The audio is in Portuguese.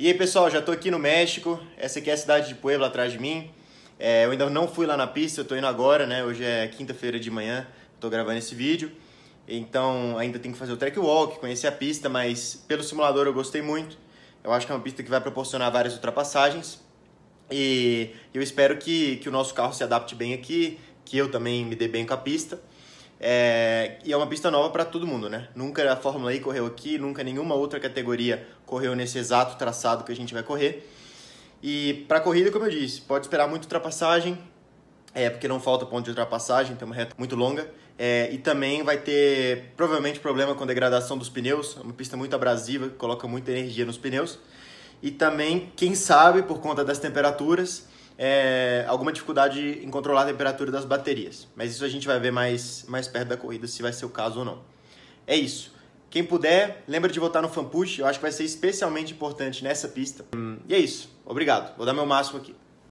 E aí pessoal, já estou aqui no México, essa aqui é a cidade de Puebla atrás de mim. É, eu ainda não fui lá na pista, eu estou indo agora, né? Hoje é quinta-feira de manhã, estou gravando esse vídeo. Então ainda tenho que fazer o track walk, conhecer a pista, mas pelo simulador eu gostei muito. Eu acho que é uma pista que vai proporcionar várias ultrapassagens. E eu espero que, que o nosso carro se adapte bem aqui, que eu também me dê bem com a pista. É, e é uma pista nova para todo mundo, né? Nunca a Fórmula E correu aqui, nunca nenhuma outra categoria correu nesse exato traçado que a gente vai correr. E para a corrida, como eu disse, pode esperar muita ultrapassagem, é, porque não falta ponto de ultrapassagem, tem uma reta muito longa. É, e também vai ter provavelmente problema com degradação dos pneus, é uma pista muito abrasiva, que coloca muita energia nos pneus. E também, quem sabe, por conta das temperaturas, é, alguma dificuldade em controlar a temperatura das baterias. Mas isso a gente vai ver mais, mais perto da corrida se vai ser o caso ou não. É isso. Quem puder, lembra de votar no Fan Push, eu acho que vai ser especialmente importante nessa pista. Hum, e é isso. Obrigado. Vou dar meu máximo aqui.